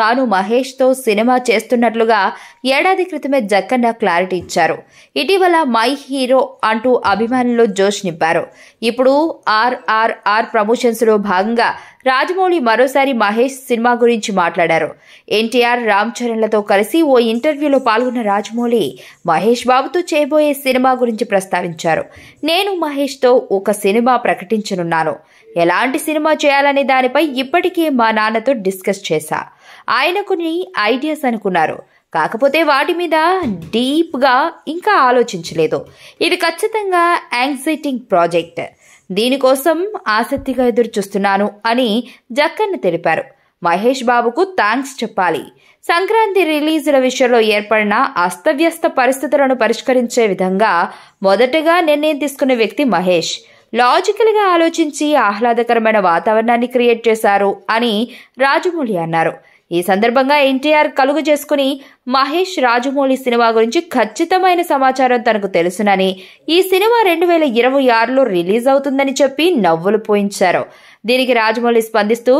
తాను మహేష్తో సినిమా చేస్తున్నట్లుగా ఏడాది క్రితమే జక్కన్న క్లారిటీ ఇచ్చారు ఇటీవల మై హీరో అంటూ అభిమానులు జోష్ నింపారు ఇప్పుడు ఆర్ఆర్ఆర్ ప్రమోషన్స్లో భాగంగా రాజమౌళి మరోసారి మహేష్ సినిమా గురించి మాట్లాడారు ఎన్టీఆర్ రామ్ చరణ్లతో కలిసి ఓ ఇంటర్వ్యూలో పాల్గొన్న రాజమౌళి మహేష్ బాబుతో చేయబోయే సినిమా గురించి ప్రస్తావించారు నేను మహేష్తో ఒక సినిమా ప్రకటించనున్నాను ఎలాంటి సినిమా చేయాలనే దానిపై ఇప్పటికే మా నాన్నతో డిస్కస్ చేశా ఆయన కొన్ని ఐడియాస్ అనుకున్నారు కాకపోతే వాటి మీద డీప్గా ఇంకా ఆలోచించలేదు ఇది ఖచ్చితంగా యాంగ్జైటింగ్ ప్రాజెక్ట్ దీనికోసం ఆసక్తిగా ఎదురు చూస్తున్నాను అని జక్కన్న తెలిపారు మహేష్ బాబుకు థ్యాంక్స్ చెప్పాలి సంక్రాంతి రిలీజుల విషయంలో ఏర్పడిన అస్తవ్యస్త పరిస్థితులను పరిష్కరించే విధంగా మొదటగా నిర్ణయం తీసుకున్న వ్యక్తి మహేష్ లాజికల్గా ఆలోచించి ఆహ్లాదకరమైన వాతావరణాన్ని క్రియేట్ చేశారు అని రాజమౌళి అన్నారు ఈ సందర్భంగా ఎన్టీఆర్ కలుగు చేసుకుని మహేష్ రాజమౌళి సినిమా గురించి ఖచ్చితమైన సమాచారం తనకు తెలుసునని ఈ సినిమా రెండు వేల ఇరవై ఆరులో రిలీజ్ అవుతుందని చెప్పి నవ్వులు పోయించారు దీనికి రాజమౌళి స్పందిస్తూ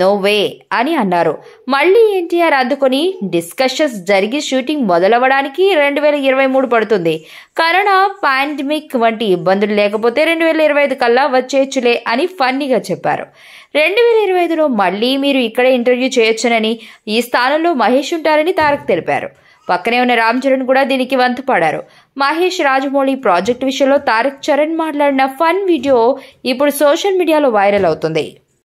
నో వే అని అన్నారు మళ్ళీ ఎన్టీఆర్ అందుకొని డిస్కషన్స్ జరిగి షూటింగ్ మొదలవ్వడానికి రెండు వేల ఇరవై మూడు పడుతుంది కరోనా పాండమిక్ వంటి ఇబ్బందులు లేకపోతే రెండు వేల ఇరవై ఐదు కల్లా వచ్చేయచ్చులే అని ఫన్నీగా చెప్పారు రెండు వేల ఇరవై ఐదులో మళ్ళీ మీరు ఇక్కడే ఇంటర్వ్యూ చేయొచ్చునని ఈ స్థానంలో మహేష్ ఉంటారని తారక్ తెలిపారు పక్కనే ఉన్న రామ్ చరణ్ కూడా దీనికి వంతు పడారు మహేష్ రాజమౌళి ప్రాజెక్ట్ విషయంలో తారక్ చరణ్ మాట్లాడిన ఫన్ వీడియో ఇప్పుడు సోషల్ మీడియాలో వైరల్ అవుతుంది